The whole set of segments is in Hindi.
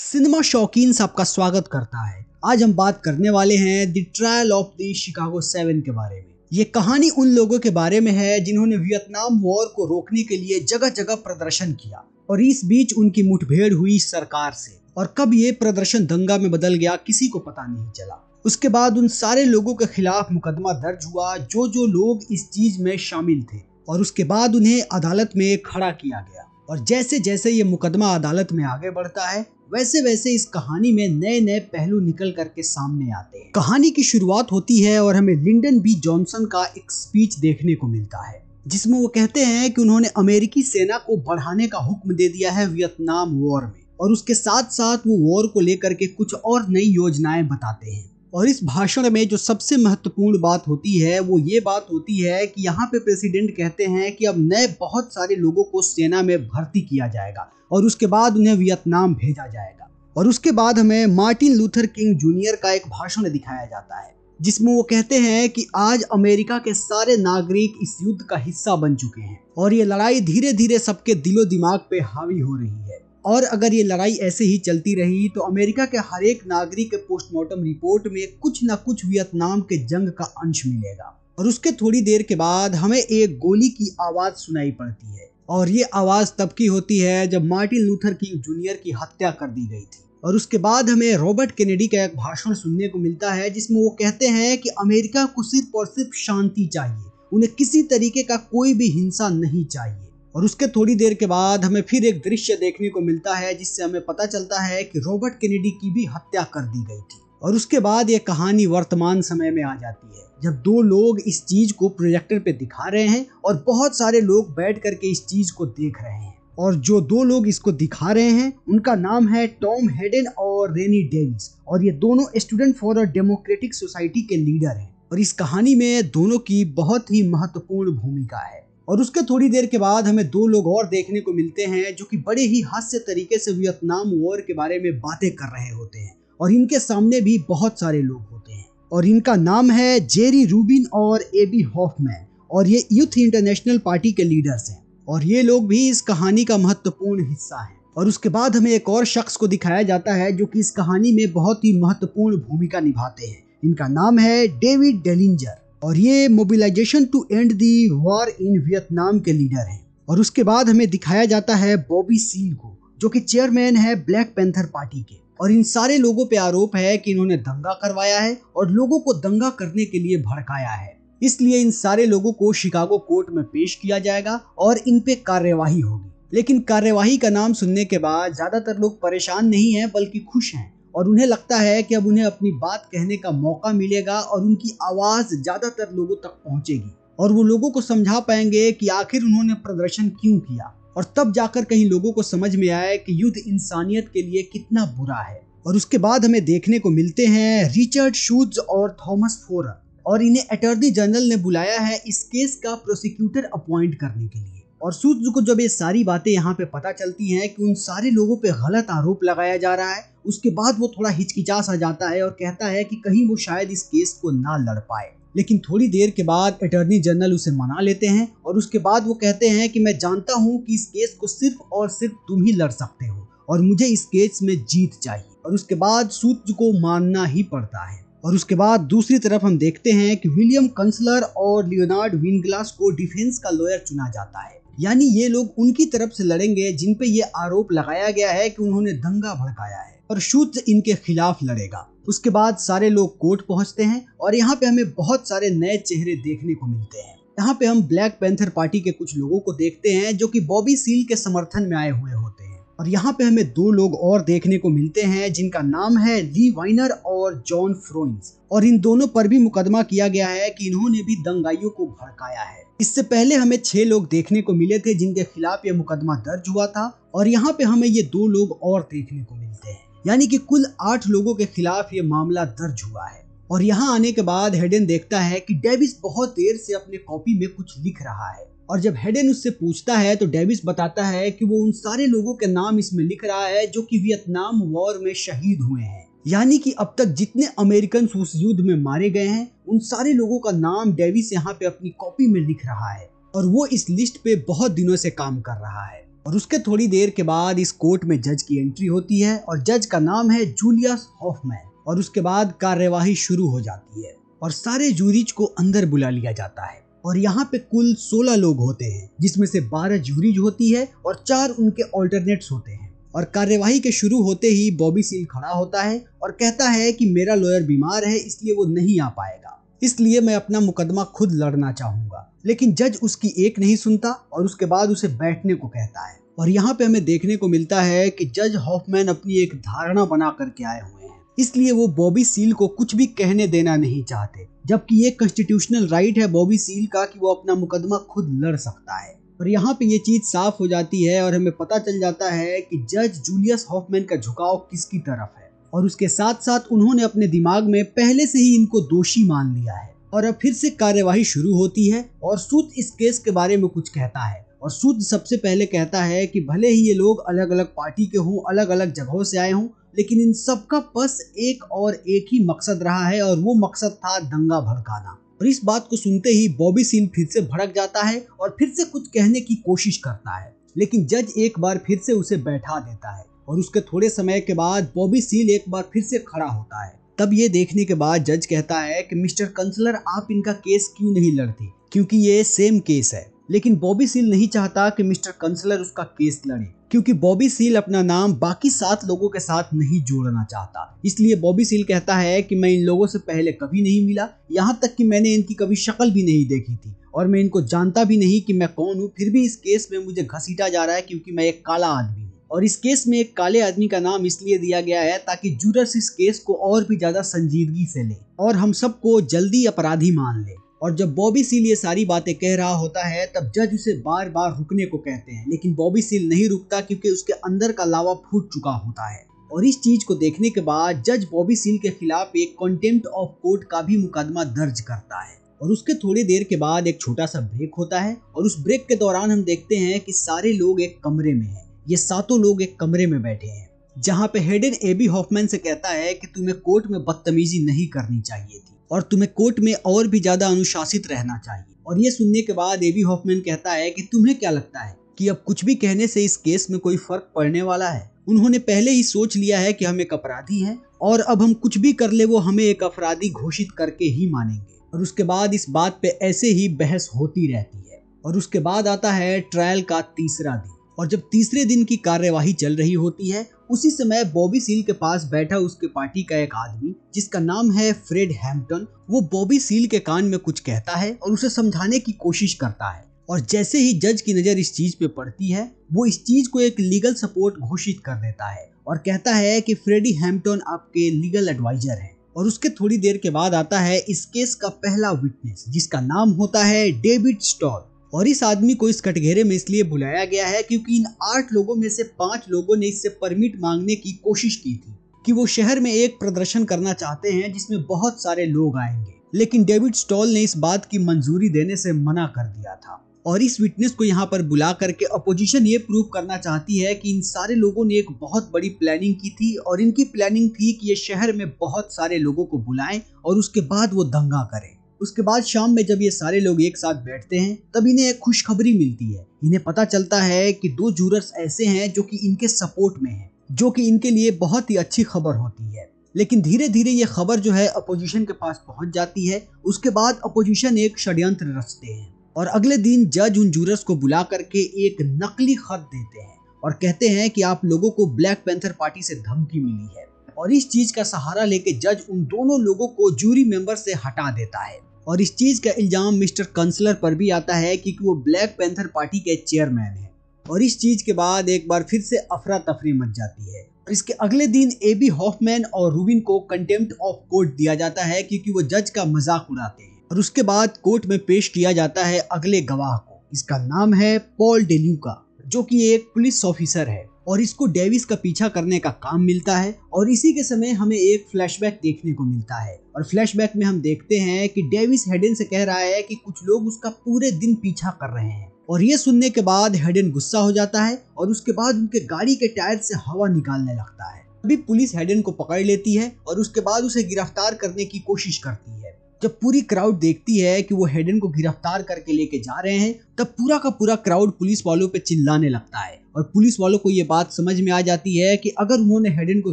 सिनेमा शौकीन से आपका स्वागत करता है आज हम बात करने वाले हैं the trial of the Chicago seven के बारे में ये कहानी उन लोगों के बारे में है जिन्होंने वियतनाम वॉर को रोकने के लिए जगह जगह प्रदर्शन किया और इस बीच उनकी मुठभेड़ हुई सरकार से और कब ये प्रदर्शन दंगा में बदल गया किसी को पता नहीं चला उसके बाद उन सारे लोगों के खिलाफ मुकदमा दर्ज हुआ जो जो लोग इस चीज में शामिल थे और उसके बाद उन्हें अदालत में खड़ा किया गया और जैसे जैसे ये मुकदमा अदालत में आगे बढ़ता है वैसे वैसे इस कहानी में नए नए पहलू निकल करके सामने आते हैं कहानी की शुरुआत होती है और हमें लिंडन बी जॉनसन का एक स्पीच देखने को मिलता है जिसमें वो कहते हैं कि उन्होंने अमेरिकी सेना को बढ़ाने का हुक्म दे दिया है वियतनाम वॉर में और उसके साथ साथ वो वॉर को लेकर के कुछ और नई योजनाएं बताते हैं और इस भाषण में जो सबसे महत्वपूर्ण बात होती है वो ये बात होती है कि यहाँ पे प्रेसिडेंट कहते हैं कि अब नए बहुत सारे लोगों को सेना में भर्ती किया जाएगा और उसके बाद उन्हें वियतनाम भेजा जाएगा और उसके बाद हमें मार्टिन लूथर किंग जूनियर का एक भाषण दिखाया जाता है जिसमें वो कहते हैं कि आज अमेरिका के सारे नागरिक इस युद्ध का हिस्सा बन चुके हैं और ये लड़ाई धीरे धीरे सबके दिलो दिमाग पे हावी हो रही है और अगर ये लड़ाई ऐसे ही चलती रही तो अमेरिका के हर एक नागरिक के पोस्टमार्टम रिपोर्ट में कुछ ना कुछ वियतनाम के जंग का अंश मिलेगा और उसके थोड़ी देर के बाद हमें एक गोली की आवाज़ सुनाई पड़ती है और ये आवाज़ तब की होती है जब मार्टिन लूथर किंग जूनियर की हत्या कर दी गई थी और उसके बाद हमें रॉबर्ट केनेडी का एक भाषण सुनने को मिलता है जिसमें वो कहते हैं कि अमेरिका को सिर्फ और सिर्फ शांति चाहिए उन्हें किसी तरीके का कोई भी हिंसा नहीं चाहिए और उसके थोड़ी देर के बाद हमें फिर एक दृश्य देखने को मिलता है जिससे हमें पता चलता है कि रॉबर्ट केनेडी की भी हत्या कर दी गई थी और उसके बाद यह कहानी वर्तमान समय में आ जाती है जब दो लोग इस चीज को प्रोजेक्टर पे दिखा रहे हैं और बहुत सारे लोग बैठ करके इस चीज को देख रहे हैं और जो दो लोग इसको दिखा रहे हैं उनका नाम है टॉम हेडन और रेनी डेविस और ये दोनों student for a democratic society के लीडर हैं और इस कहानी में दोनों की बहुत ही महत्वपूर्ण भूमिका है और उसके थोड़ी देर के बाद हमें दो लोग और देखने को मिलते हैं जो कि बड़े ही हास्य तरीके से वियतनाम वॉर के बारे में बातें कर रहे होते हैं और इनके सामने भी बहुत सारे लोग होते हैं और इनका नाम है जेरी रूबिन और ए बी हॉफमैन और ये यूथ इंटरनेशनल पार्टी के लीडर्स हैं और ये लोग भी इस कहानी का महत्वपूर्ण हिस्सा है और उसके बाद हमें एक और शख्स को दिखाया जाता है जो कि इस कहानी में बहुत ही महत्वपूर्ण भूमिका निभाते हैं इनका नाम है डेविड डेलिंजर और ये mobilization to end the war in Vietnam के लीडर हैं और उसके बाद हमें दिखाया जाता है बॉबी सील को जो कि चेयरमैन है ब्लैक पेंथर पार्टी के और इन सारे लोगों पे आरोप है कि इन्होंने दंगा करवाया है और लोगों को दंगा करने के लिए भड़काया है इसलिए इन सारे लोगों को शिकागो कोर्ट में पेश किया जाएगा और इन पे कार्यवाही होगी लेकिन कार्यवाही का नाम सुनने के बाद ज्यादातर लोग परेशान नहीं हैं बल्कि खुश हैं और उन्हें लगता है कि अब उन्हें अपनी बात कहने का मौका मिलेगा और उनकी आवाज़ ज़्यादातर लोगों तक पहुंचेगी और वो लोगों को समझा पाएंगे कि आखिर उन्होंने प्रदर्शन क्यों किया और तब जाकर कहीं लोगों को समझ में आया कि युद्ध इंसानियत के लिए कितना बुरा है और उसके बाद हमें देखने को मिलते हैं रिचर्ड शूज और थॉमस फोरर और इन्हें अटॉर्नी जनरल ने बुलाया है इस केस का प्रोसिक्यूटर अपॉइंट करने के लिए और सूत्र को जब ये सारी बातें यहाँ पे पता चलती हैं कि उन सारे लोगों पे गलत आरोप लगाया जा रहा है उसके बाद वो थोड़ा हिचकिचा सा जाता है और कहता है कि कहीं वो शायद इस केस को ना लड़ पाए लेकिन थोड़ी देर के बाद अटर्नी जनरल उसे मना लेते हैं और उसके बाद वो कहते हैं कि मैं जानता हूँ कि इस केस को सिर्फ और सिर्फ तुम ही लड़ सकते हो और मुझे इस केस में जीत चाहिए और उसके बाद सूत्र को मानना ही पड़ता है और उसके बाद दूसरी तरफ हम देखते हैं कि विलियम कंसलर और लियोनार्ड विनग्लास को डिफेंस का लॉयर चुना जाता है यानी ये लोग उनकी तरफ से लड़ेंगे जिन पे ये आरोप लगाया गया है कि उन्होंने दंगा भड़काया है और शूद्र इनके खिलाफ लड़ेगा उसके बाद सारे लोग कोर्ट पहुंचते हैं और यहाँ पे हमें बहुत सारे नए चेहरे देखने को मिलते हैं यहाँ पे हम ब्लैक पैंथर पार्टी के कुछ लोगों को देखते हैं जो कि बॉबी सील के समर्थन में आए हुए होते हैं और यहाँ पे हमें दो लोग और देखने को मिलते हैं जिनका नाम है ली वाइनर और जॉन फ्रोइंस और इन दोनों पर भी मुकदमा किया गया है कि इन्होंने भी दंगाइयों को भड़काया है इससे पहले हमें छह लोग देखने को मिले थे जिनके खिलाफ ये मुकदमा दर्ज हुआ था और यहाँ पे हमें ये दो लोग और देखने को मिलते हैं यानी कि कुल आठ लोगों के खिलाफ ये मामला दर्ज हुआ है और यहाँ आने के बाद हेडन देखता है कि डेविस बहुत देर से अपने कॉपी में कुछ लिख रहा है और जब हेडन उससे पूछता है तो डेविस बताता है कि वो उन सारे लोगों के नाम इसमें लिख रहा है जो कि वियतनाम वॉर में शहीद हुए हैं यानी कि अब तक जितने अमेरिकन उस युद्ध में मारे गए हैं उन सारे लोगों का नाम डेविस यहाँ पे अपनी कॉपी में लिख रहा है और वो इस लिस्ट पे बहुत दिनों से काम कर रहा है और उसके थोड़ी देर के बाद इस कोर्ट में जज की एंट्री होती है और जज का नाम है जूलियस हॉफमैन और उसके बाद कार्यवाही शुरू हो जाती है और सारे जूरीज को अंदर बुला लिया जाता है और यहाँ पे कुल 16 लोग होते हैं जिसमें से 12 जूरीज होती है और चार उनके ऑल्टरनेट्स होते हैं और कार्यवाही के शुरू होते ही बॉबी सील खड़ा होता है और कहता है कि मेरा लॉयर बीमार है इसलिए वो नहीं आ पाएगा इसलिए मैं अपना मुकदमा खुद लड़ना चाहूंगा लेकिन जज उसकी एक नहीं सुनता और उसके बाद उसे बैठने को कहता है और यहाँ पे हमें देखने को मिलता है कि जज हॉफमैन अपनी एक धारणा बना करके आए हुए हैं इसलिए वो बॉबी सील को कुछ भी कहने देना नहीं चाहते जबकि ये कॉन्स्टिट्यूशनल राइट है बॉबी सील का कि वो अपना मुकदमा खुद लड़ सकता है और यहाँ पे ये चीज़ साफ हो जाती है और हमें पता चल जाता है कि जज जूलियस हॉफमैन का झुकाव किसकी तरफ है और उसके साथ साथ उन्होंने अपने दिमाग में पहले से ही इनको दोषी मान लिया है और अब फिर से कार्यवाही शुरू होती है और सूद इस केस के बारे में कुछ कहता है और सूद सबसे पहले कहता है कि भले ही ये लोग अलग अलग पार्टी के हों अलग अलग जगहों से आए हों लेकिन इन सबका बस एक और एक ही मकसद रहा है और वो मकसद था दंगा भड़काना और इस बात को सुनते ही बॉबी सीन फिर से भड़क जाता है और फिर से कुछ कहने की कोशिश करता है लेकिन जज एक बार फिर से उसे बैठा देता है और उसके थोड़े समय के बाद बॉबी सील एक बार फिर से खड़ा होता है तब ये देखने के बाद जज कहता है कि मिस्टर कंसलर आप इनका केस क्यों नहीं लड़ते क्योंकि ये सेम केस है लेकिन बॉबी सील नहीं चाहता कि मिस्टर कंसलर उसका केस लड़े क्योंकि बॉबी सील अपना नाम बाकी सात लोगों के साथ नहीं जोड़ना चाहता इसलिए बॉबी सील कहता है कि मैं इन लोगों से पहले कभी नहीं मिला यहाँ तक कि मैंने इनकी कभी शक्ल भी नहीं देखी थी और मैं इनको जानता भी नहीं कि मैं कौन हूँ फिर भी इस केस में मुझे घसीटा जा रहा है क्योंकि मैं एक काला आदमी हूँ और इस केस में एक काले आदमी का नाम इसलिए दिया गया है ताकि जूरस इस केस को और भी ज्यादा संजीदगी से ले और हम सबको जल्दी अपराधी मान ले और जब बॉबी सील ये सारी बातें कह रहा होता है तब जज उसे बार बार रुकने को कहते हैं लेकिन बॉबी सील नहीं रुकता क्योंकि उसके अंदर का लावा फूट चुका होता है और इस चीज को देखने के बाद जज बॉबी सील के खिलाफ एक कंटेम्प्ट ऑफ कोर्ट का भी मुकदमा दर्ज करता है और उसके थोड़ी देर के बाद एक छोटा सा ब्रेक होता है और उस ब्रेक के दौरान हम देखते हैं कि सारे लोग एक कमरे में हैं ये सातों लोग एक कमरे में बैठे हैं जहाँ पे हेडन ए बी हॉफमैन से कहता है कि तुम्हें कोर्ट में बदतमीजी नहीं करनी चाहिए थी और तुम्हें कोर्ट में और भी ज़्यादा अनुशासित रहना चाहिए और ये सुनने के बाद एवी हॉफमैन कहता है कि तुम्हें क्या लगता है कि अब कुछ भी कहने से इस केस में कोई फर्क पड़ने वाला है उन्होंने पहले ही सोच लिया है कि हम एक अपराधी हैं और अब हम कुछ भी कर ले वो हमें एक अपराधी घोषित करके ही मानेंगे और उसके बाद इस बात पे ऐसे ही बहस होती रहती है और उसके बाद आता है ट्रायल का तीसरा दिन और जब तीसरे दिन की कार्यवाही चल रही होती है उसी समय बॉबी सील के पास बैठा उसके पार्टी का एक आदमी जिसका नाम है फ्रेड हैम्पटन वो बॉबी सील के कान में कुछ कहता है और उसे समझाने की कोशिश करता है और जैसे ही जज की नज़र इस चीज़ पे पड़ती है वो इस चीज़ को एक लीगल सपोर्ट घोषित कर देता है और कहता है कि फ्रेडी हैम्पटन आपके लीगल एडवाइजर हैं और उसके थोड़ी देर के बाद आता है इस केस का पहला विटनेस जिसका नाम होता है डेविड स्टॉल और इस आदमी को इस कटघेरे में इसलिए बुलाया गया है क्योंकि इन आठ लोगों में से पांच लोगों ने इससे परमिट मांगने की कोशिश की थी कि वो शहर में एक प्रदर्शन करना चाहते हैं जिसमें बहुत सारे लोग आएंगे लेकिन डेविड स्टॉल ने इस बात की मंजूरी देने से मना कर दिया था और इस विटनेस को यहाँ पर बुला करके अपोजिशन ये प्रूव करना चाहती है कि इन सारे लोगों ने एक बहुत बड़ी प्लानिंग की थी और इनकी प्लानिंग थी कि ये शहर में बहुत सारे लोगों को बुलाएं और उसके बाद वो दंगा करें उसके बाद शाम में जब ये सारे लोग एक साथ बैठते हैं तब इन्हें एक खुशखबरी मिलती है इन्हें पता चलता है कि दो जूरर्स ऐसे हैं जो कि इनके सपोर्ट में हैं जो कि इनके लिए बहुत ही अच्छी खबर होती है लेकिन धीरे धीरे ये खबर जो है अपोजिशन के पास पहुंच जाती है उसके बाद अपोजिशन एक षड्यंत्र रचते हैं और अगले दिन जज उन जूरर्स को बुला करके एक नकली खत देते हैं और कहते हैं कि आप लोगों को ब्लैक पैंथर पार्टी से धमकी मिली है और इस चीज का सहारा लेके जज उन दोनों लोगों को जूरी मेंबर से हटा देता है और इस चीज़ का इल्ज़ाम मिस्टर कंसलर पर भी आता है क्योंकि वो ब्लैक पैंथर पार्टी के चेयरमैन है और इस चीज़ के बाद एक बार फिर से अफरा तफरी मच जाती है और इसके अगले दिन ए बी हॉफमैन और रूबिन को कंटेम्प्ट ऑफ कोर्ट दिया जाता है क्योंकि वो जज का मजाक उड़ाते हैं और उसके बाद कोर्ट में पेश किया जाता है अगले गवाह को इसका नाम है पॉल डेल्यू का जो कि एक पुलिस ऑफिसर है और इसको डेविस का पीछा करने का काम मिलता है और इसी के समय हमें एक फ्लैशबैक देखने को मिलता है और फ्लैशबैक में हम देखते हैं कि डेविस हेडन से कह रहा है कि कुछ लोग उसका पूरे दिन पीछा कर रहे हैं और ये सुनने के बाद हेडन गुस्सा हो जाता है और उसके बाद उनके गाड़ी के टायर से हवा निकालने लगता है अभी पुलिस हेडन को पकड़ लेती है और उसके बाद उसे गिरफ्तार करने की कोशिश करती है जब पूरी क्राउड देखती है कि वो हेडन को गिरफ्तार करके लेके जा रहे हैं तब पूरा का पूरा क्राउड पुलिस वालों पे चिल्लाने लगता है और पुलिस वालों को ये बात समझ में आ जाती है कि अगर उन्होंने हेडन को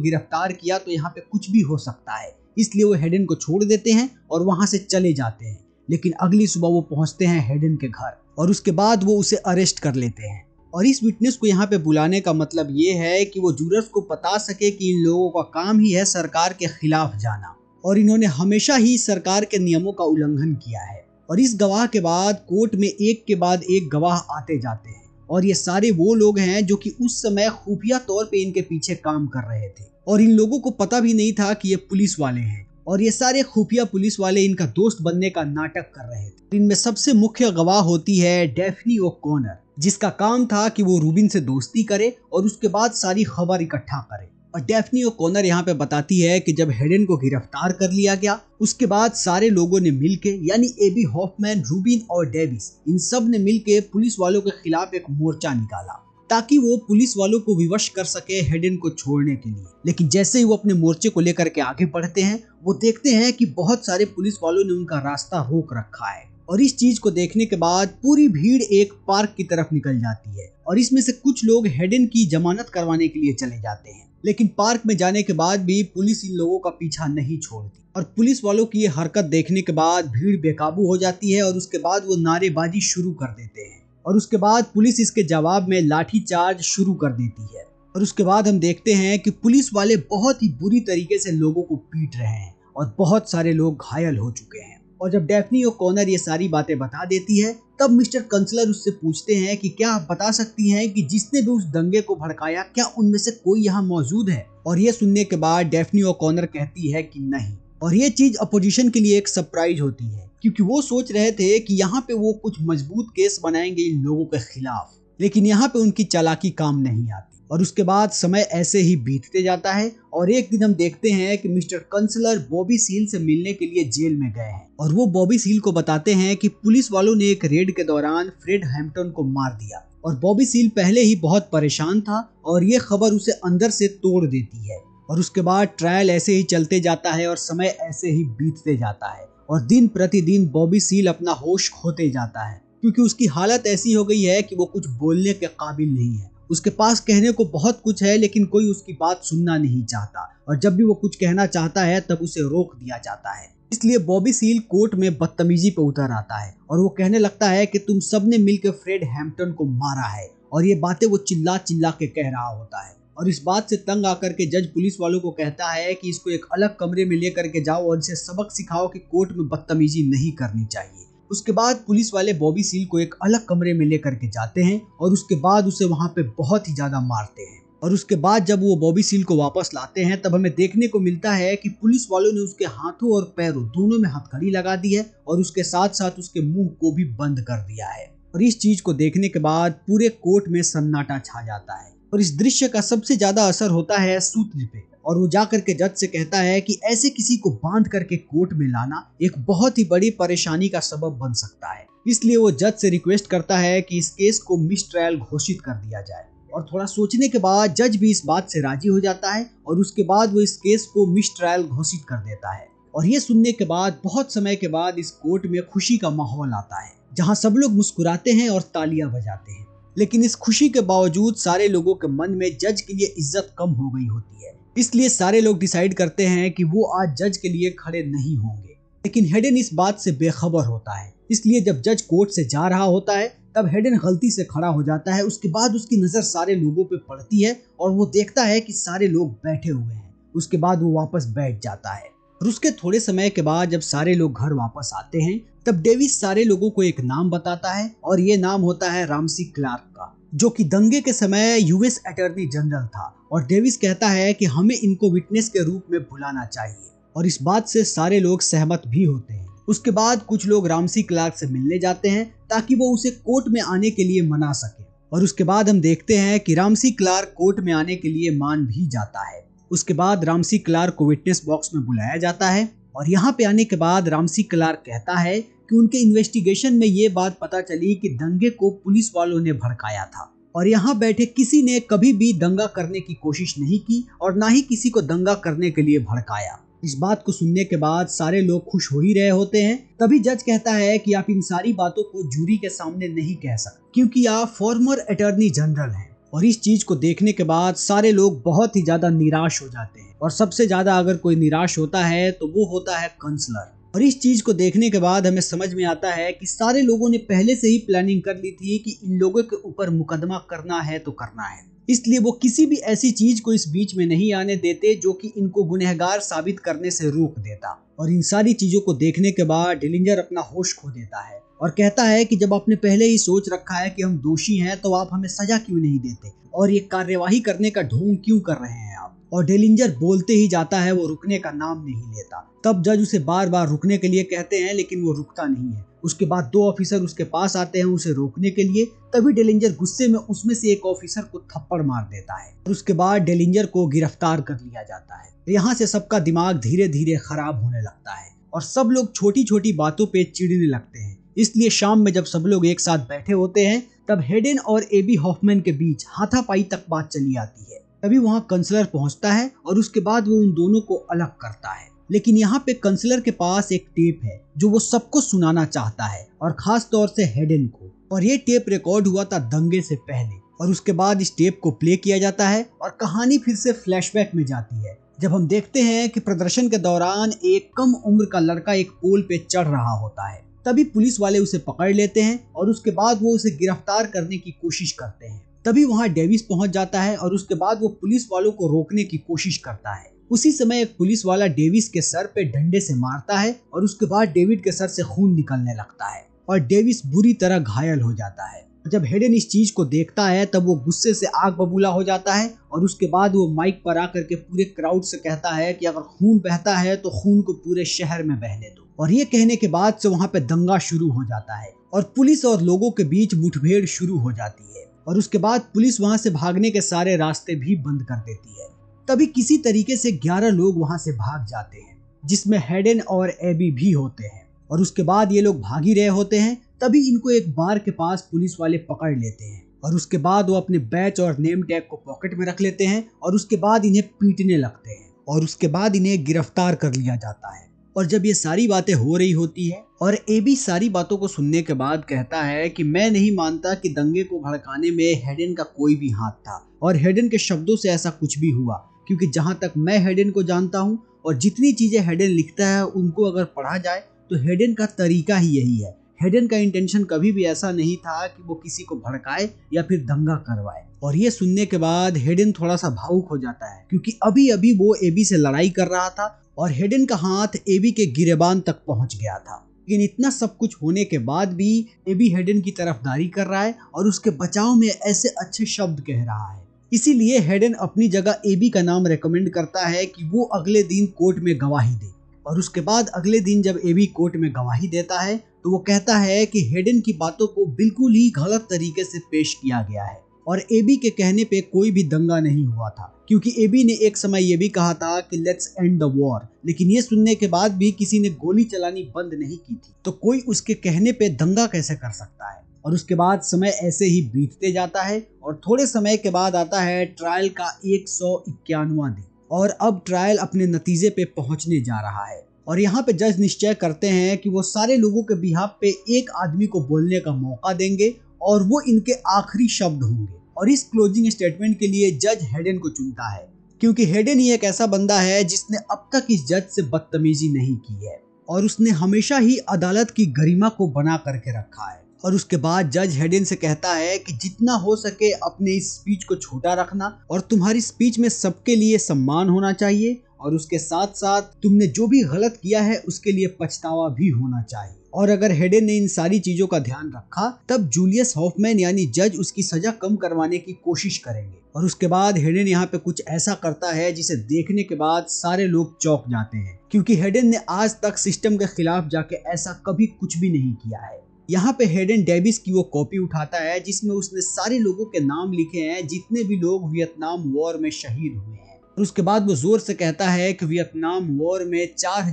गिरफ्तार किया तो यहाँ पे कुछ भी हो सकता है इसलिए वो हेडन को छोड़ देते हैं और वहाँ से चले जाते हैं लेकिन अगली सुबह वो पहुँचते हैं हेडन के घर और उसके बाद वो उसे अरेस्ट कर लेते हैं और इस विटनेस को यहाँ पे बुलाने का मतलब ये है कि वो जूरर्स को बता सके कि इन लोगों का काम ही है सरकार के खिलाफ जाना और इन्होंने हमेशा ही सरकार के नियमों का उल्लंघन किया है और इस गवाह के बाद कोर्ट में एक के बाद एक गवाह आते जाते हैं और ये सारे वो लोग हैं जो कि उस समय खुफिया तौर पे इनके पीछे काम कर रहे थे और इन लोगों को पता भी नहीं था कि ये पुलिस वाले हैं और ये सारे खुफिया पुलिस वाले इनका दोस्त बनने का नाटक कर रहे थे इनमें सबसे मुख्य गवाह होती है डेफनी ओ कॉनर जिसका काम था कि वो रूबिन से दोस्ती करे और उसके बाद सारी खबर इकट्ठा करे और डेफनी कॉनर यहाँ पे बताती है कि जब हेडन को गिरफ्तार कर लिया गया उसके बाद सारे लोगों ने मिलके यानी एबी हॉफमैन रूबिन और डेविस इन सब ने मिलके पुलिस वालों के खिलाफ एक मोर्चा निकाला ताकि वो पुलिस वालों को विवश कर सके हेडन को छोड़ने के लिए लेकिन जैसे ही वो अपने मोर्चे को लेकर के आगे बढ़ते हैं वो देखते हैं कि बहुत सारे पुलिस वालों ने उनका रास्ता रोक रखा है और इस चीज को देखने के बाद पूरी भीड़ एक पार्क की तरफ निकल जाती है और इसमें से कुछ लोग हेडन की जमानत करवाने के लिए चले जाते हैं लेकिन पार्क में जाने के बाद भी पुलिस इन लोगों का पीछा नहीं छोड़ती और पुलिस वालों की ये हरकत देखने के बाद भीड़ बेकाबू हो जाती है और उसके बाद वो नारेबाजी शुरू कर देते हैं और उसके बाद पुलिस इसके जवाब में लाठीचार्ज शुरू कर देती है और उसके बाद हम देखते हैं कि पुलिस वाले बहुत ही बुरी तरीके से लोगों को पीट रहे हैं और बहुत सारे लोग घायल हो चुके हैं और जब डेफनी और कॉनर ये सारी बातें बता देती है तब मिस्टर कंसलर उससे पूछते हैं कि क्या आप बता सकती हैं कि जिसने भी उस दंगे को भड़काया क्या उनमें से कोई यहाँ मौजूद है और ये सुनने के बाद डेफनी और कॉनर कहती है कि नहीं और ये चीज अपोजिशन के लिए एक सरप्राइज होती है क्योंकि वो सोच रहे थे कि यहाँ पे वो कुछ मजबूत केस बनाएंगे इन लोगों के खिलाफ लेकिन यहाँ पे उनकी चालाकी काम नहीं आती और उसके बाद समय ऐसे ही बीतते जाता है और एक दिन हम देखते हैं कि मिस्टर कंसलर बॉबी सील से मिलने के लिए जेल में गए हैं और वो बॉबी सील को बताते हैं कि पुलिस वालों ने एक रेड के दौरान फ्रेड हैम्पटन को मार दिया और बॉबी सील पहले ही बहुत परेशान था और ये खबर उसे अंदर से तोड़ देती है और उसके बाद ट्रायल ऐसे ही चलते जाता है और समय ऐसे ही बीतते जाता है और दिन प्रतिदिन बॉबी सील अपना होश खोते जाता है क्योंकि उसकी हालत ऐसी हो गई है कि वो कुछ बोलने के काबिल नहीं है उसके पास कहने को बहुत कुछ है लेकिन कोई उसकी बात सुनना नहीं चाहता और जब भी वो कुछ कहना चाहता है तब उसे रोक दिया जाता है इसलिए बॉबी सील कोर्ट में बदतमीजी पर उतर आता है और वो कहने लगता है कि तुम सबने मिलकर फ्रेड हैम्पटन को मारा है और ये बातें वो चिल्ला चिल्ला के कह रहा होता है और इस बात से तंग आकर के जज पुलिस वालों को कहता है कि इसको एक अलग कमरे में लेकर के जाओ और इसे सबक सिखाओ कि कोर्ट में बदतमीजी नहीं करनी चाहिए उसके बाद पुलिस वाले बॉबी सील को एक अलग कमरे में लेकर के जाते हैं और उसके बाद उसे वहाँ पे बहुत ही ज़्यादा मारते हैं और उसके बाद जब वो बॉबी सील को वापस लाते हैं तब हमें देखने को मिलता है कि पुलिस वालों ने उसके हाथों और पैरों दोनों में हथकड़ी लगा दी है और उसके साथ साथ उसके मुंह को भी बंद कर दिया है और इस चीज को देखने के बाद पूरे कोर्ट में सन्नाटा छा जाता है और इस दृश्य का सबसे ज्यादा असर होता है सूत्र पे और वो जा करके जज से कहता है कि ऐसे किसी को बांध करके कोर्ट में लाना एक बहुत ही बड़ी परेशानी का सबब बन सकता है इसलिए वो जज से रिक्वेस्ट करता है कि इस केस को मिस ट्रायल घोषित कर दिया जाए और थोड़ा सोचने के बाद जज भी इस बात से राजी हो जाता है और उसके बाद वो इस केस को मिस ट्रायल घोषित कर देता है और ये सुनने के बाद बहुत समय के बाद इस कोर्ट में खुशी का माहौल आता है जहाँ सब लोग मुस्कुराते हैं और तालियां बजाते हैं लेकिन इस खुशी के बावजूद सारे लोगों के मन में जज के लिए इज्जत कम हो गई होती है इसलिए सारे लोग डिसाइड करते हैं कि वो आज जज के लिए खड़े नहीं होंगे लेकिन हेडन इस बात से बेखबर होता है इसलिए जब जज कोर्ट से जा रहा होता है तब हेडन गलती से खड़ा हो जाता है उसके बाद उसकी नज़र सारे लोगों पे पड़ती है और वो देखता है कि सारे लोग बैठे हुए हैं उसके बाद वो वापस बैठ जाता है और उसके थोड़े समय के बाद जब सारे लोग घर वापस आते हैं तब डेविस सारे लोगों को एक नाम बताता है और ये नाम होता है रामसी क्लार्क का जो कि दंगे के समय यूएस अटॉर्नी जनरल था और डेविस कहता है कि हमें इनको विटनेस के रूप में बुलाना चाहिए और इस बात से सारे लोग सहमत भी होते हैं उसके बाद कुछ लोग रामसी क्लार्क से मिलने जाते हैं ताकि वो उसे कोर्ट में आने के लिए मना सके और उसके बाद हम देखते हैं कि रामसी क्लार्क कोर्ट में आने के लिए मान भी जाता है उसके बाद रामसी क्लार्क को विटनेस बॉक्स में बुलाया जाता है और यहाँ पे आने के बाद रामसी कलार कहता है कि उनके इन्वेस्टिगेशन में ये बात पता चली कि दंगे को पुलिस वालों ने भड़काया था और यहाँ बैठे किसी ने कभी भी दंगा करने की कोशिश नहीं की और ना ही किसी को दंगा करने के लिए भड़काया इस बात को सुनने के बाद सारे लोग खुश हो ही रहे होते हैं तभी जज कहता है कि आप इन सारी बातों को जूरी के सामने नहीं कह सकते क्योंकि आप फॉर्मर अटॉर्नी जनरल हैं और इस चीज को देखने के बाद सारे लोग बहुत ही ज्यादा निराश हो जाते हैं और सबसे ज्यादा अगर कोई निराश होता है तो वो होता है कंसलर और इस चीज को देखने के बाद हमें समझ में आता है कि सारे लोगों ने पहले से ही प्लानिंग कर ली थी कि इन लोगों के ऊपर मुकदमा करना है तो करना है इसलिए वो किसी भी ऐसी चीज को इस बीच में नहीं आने देते जो कि इनको गुनहगार साबित करने से रोक देता और इन सारी चीजों को देखने के बाद डिलिंजर अपना होश खो देता है और कहता है कि जब आपने पहले ही सोच रखा है कि हम दोषी हैं तो आप हमें सजा क्यों नहीं देते और ये कार्यवाही करने का ढोंग क्यों कर रहे हैं आप और डेलिंजर बोलते ही जाता है वो रुकने का नाम नहीं लेता तब जज उसे बार बार रुकने के लिए कहते हैं लेकिन वो रुकता नहीं है उसके बाद दो ऑफिसर उसके पास आते हैं उसे रोकने के लिए तभी डेलिंजर गुस्से में उसमें से एक ऑफिसर को थप्पड़ मार देता है और उसके बाद डेलिंजर को गिरफ्तार कर लिया जाता है यहाँ से सबका दिमाग धीरे धीरे खराब होने लगता है और सब लोग छोटी छोटी बातों पे चिड़ने लगते हैं इसलिए शाम में जब सब लोग एक साथ बैठे होते हैं तब हेडन और एबी हॉफमैन के बीच हाथापाई तक बात चली आती है तभी वहाँ कंसलर पहुँचता है और उसके बाद वो उन दोनों को अलग करता है लेकिन यहाँ पे कंसलर के पास एक टेप है जो वो सबको सुनाना चाहता है और खास तौर से हेडन को और ये टेप रिकॉर्ड हुआ था दंगे से पहले और उसके बाद इस टेप को प्ले किया जाता है और कहानी फिर से फ्लैशबैक में जाती है जब हम देखते हैं कि प्रदर्शन के दौरान एक कम उम्र का लड़का एक पोल पे चढ़ रहा होता है तभी पुलिस वाले उसे पकड़ लेते हैं और उसके बाद वो उसे गिरफ्तार करने की कोशिश करते हैं तभी वहाँ डेविस पहुंच जाता है और उसके बाद वो पुलिस वालों को रोकने की कोशिश करता है उसी समय एक पुलिस वाला डेविस के सर पे डंडे से मारता है और उसके बाद डेविड के सर से खून निकलने लगता है और डेविस बुरी तरह घायल हो जाता है जब हेडन इस चीज को देखता है तब वो गुस्से से आग बबूला हो जाता है और उसके बाद वो माइक पर आकर के पूरे क्राउड से कहता है कि अगर खून बहता है तो खून को पूरे शहर में बहने दो और ये कहने के बाद से वहाँ पे दंगा शुरू हो जाता है और पुलिस और लोगों के बीच मुठभेड़ शुरू हो जाती है और उसके बाद पुलिस वहाँ से भागने के सारे रास्ते भी बंद कर देती है तभी किसी तरीके से ग्यारह लोग वहाँ से भाग जाते हैं जिसमें हेडन और एबी भी होते हैं और उसके बाद ये लोग भाग ही रहे होते हैं तभी इनको एक बार के पास पुलिस वाले पकड़ लेते हैं और उसके बाद वो अपने बैच और नेम टैग को पॉकेट में रख लेते हैं और उसके बाद इन्हें पीटने लगते हैं और उसके बाद इन्हें गिरफ्तार कर लिया जाता है और जब ये सारी बातें हो रही होती है और ए भी सारी बातों को सुनने के बाद कहता है कि मैं नहीं मानता कि दंगे को भड़काने में हेडन का कोई भी हाथ था और हेडन के शब्दों से ऐसा कुछ भी हुआ क्योंकि जहां तक मैं हेडन को जानता हूँ और जितनी चीज़ें हेडन लिखता है उनको अगर पढ़ा जाए तो हेडन का तरीका ही यही है हेडन का इंटेंशन कभी भी ऐसा नहीं था कि वो किसी को भड़काए या फिर दंगा करवाए और ये सुनने के बाद हेडन थोड़ा सा भावुक हो जाता है क्योंकि अभी अभी वो एबी से लड़ाई कर रहा था और हेडन का हाथ एबी के गिरेबान तक पहुंच गया था लेकिन इतना सब कुछ होने के बाद भी एबी हेडन की तरफदारी कर रहा है और उसके बचाव में ऐसे अच्छे शब्द कह रहा है इसीलिए हेडन अपनी जगह एबी का नाम रेकमेंड करता है कि वो अगले दिन कोर्ट में गवाही दे और उसके बाद अगले दिन जब एवी कोर्ट में गवाही देता है तो वो कहता है कि हेडन की बातों को बिल्कुल ही गलत तरीके से पेश किया गया है और एबी के कहने पे कोई भी दंगा नहीं हुआ था क्योंकि एबी ने एक समय ये भी कहा था कि लेट्स एंड द वॉर लेकिन ये सुनने के बाद भी किसी ने गोली चलानी बंद नहीं की थी तो कोई उसके कहने पे दंगा कैसे कर सकता है और उसके बाद समय ऐसे ही बीतते जाता है और थोड़े समय के बाद आता है ट्रायल का एक सौ इक्यानवा दिन और अब ट्रायल अपने नतीजे पे पहुंचने जा रहा है और यहाँ पे जज निश्चय करते हैं कि वो सारे लोगों के बिहाब पे एक आदमी को बोलने का मौका देंगे और वो इनके आखिरी शब्द होंगे और इस क्लोजिंग स्टेटमेंट के लिए जज हेडन को चुनता है क्योंकि हेडन ही एक ऐसा बंदा है जिसने अब तक इस जज से बदतमीजी नहीं की है और उसने हमेशा ही अदालत की गरिमा को बना करके रखा है और उसके बाद जज हेडन से कहता है कि जितना हो सके अपने इस स्पीच को छोटा रखना और तुम्हारी स्पीच में सबके लिए सम्मान होना चाहिए और उसके साथ साथ तुमने जो भी गलत किया है उसके लिए पछतावा भी होना चाहिए और अगर हेडन ने इन सारी चीजों का ध्यान रखा तब जूलियस हॉफमैन यानी जज उसकी सजा कम करवाने की कोशिश करेंगे और उसके बाद हेडन यहाँ पे कुछ ऐसा करता है जिसे देखने के बाद सारे लोग चौक जाते हैं क्योंकि हेडन ने आज तक सिस्टम के खिलाफ जाके ऐसा कभी कुछ भी नहीं किया है यहाँ पे हेडन डेविस की वो कॉपी उठाता है जिसमें उसने सारे लोगों के नाम लिखे हैं जितने भी लोग वियतनाम वॉर में शहीद हुए हैं और उसके बाद वो जोर से कहता है कि वियतनाम वॉर में चार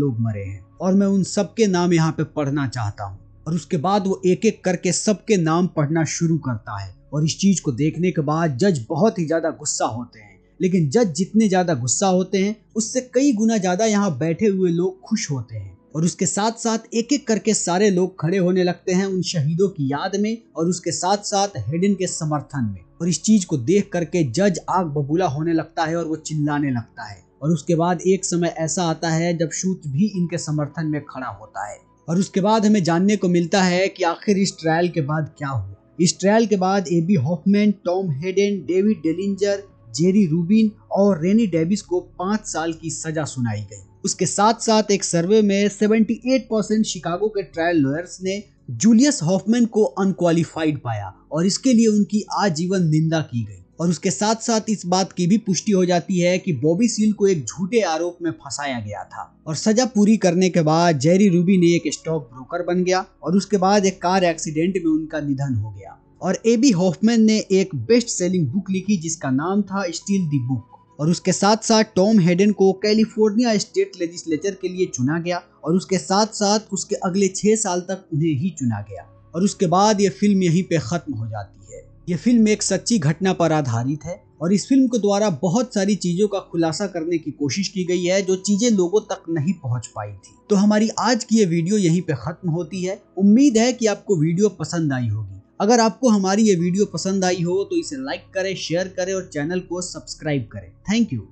लोग मरे हैं और मैं उन सबके नाम यहाँ पे पढ़ना चाहता हूँ और उसके बाद वो एक एक करके सबके नाम पढ़ना शुरू करता है और इस चीज को देखने के बाद जज बहुत ही ज्यादा गुस्सा होते हैं लेकिन जज जितने ज्यादा गुस्सा होते हैं उससे कई गुना ज्यादा यहाँ बैठे हुए लोग खुश होते हैं और उसके साथ साथ एक एक करके सारे लोग खड़े होने लगते हैं उन शहीदों की याद में और उसके साथ साथ हेडन के समर्थन में और इस चीज को देख करके जज आग बबूला होने लगता है और वो चिल्लाने लगता है और उसके बाद एक समय ऐसा आता है जब शूत भी इनके समर्थन में खड़ा होता है और उसके बाद हमें जानने को मिलता है कि आखिर इस ट्रायल के बाद क्या हुआ इस ट्रायल के बाद Abbie Hoffman Tom Hayden David Dellinger Jerry Rubin और रेनी डेविस को पांच साल की सजा सुनाई गई उसके साथ साथ एक सर्वे में 78 परसेंट शिकागो के ट्रायल लॉयर्स ने जूलियस हॉफमैन को अनक्वालिफाइड पाया और इसके लिए उनकी आजीवन निंदा की गई और उसके साथ साथ इस बात की भी पुष्टि हो जाती है कि बॉबी सील को एक झूठे आरोप में फंसाया गया था और सजा पूरी करने के बाद जेरी रूबी ने एक स्टॉक ब्रोकर बन गया और उसके बाद एक कार एक्सीडेंट में उनका निधन हो गया और एबी हॉफमैन ने एक बेस्ट सेलिंग बुक लिखी जिसका नाम था स्टील दी बुक और उसके साथ साथ टॉम हेडन को कैलिफोर्निया स्टेट लेजिस्लेचर के लिए चुना गया और उसके साथ साथ उसके अगले छः साल तक उन्हें ही चुना गया और उसके बाद ये फिल्म यहीं पे ख़त्म हो जाती है ये फिल्म एक सच्ची घटना पर आधारित है और इस फिल्म के द्वारा बहुत सारी चीज़ों का खुलासा करने की कोशिश की गई है जो चीज़ें लोगों तक नहीं पहुंच पाई थी तो हमारी आज की ये वीडियो यहीं पे ख़त्म होती है उम्मीद है कि आपको वीडियो पसंद आई होगी अगर आपको हमारी ये वीडियो पसंद आई हो तो इसे लाइक करें शेयर करें और चैनल को सब्सक्राइब करें थैंक यू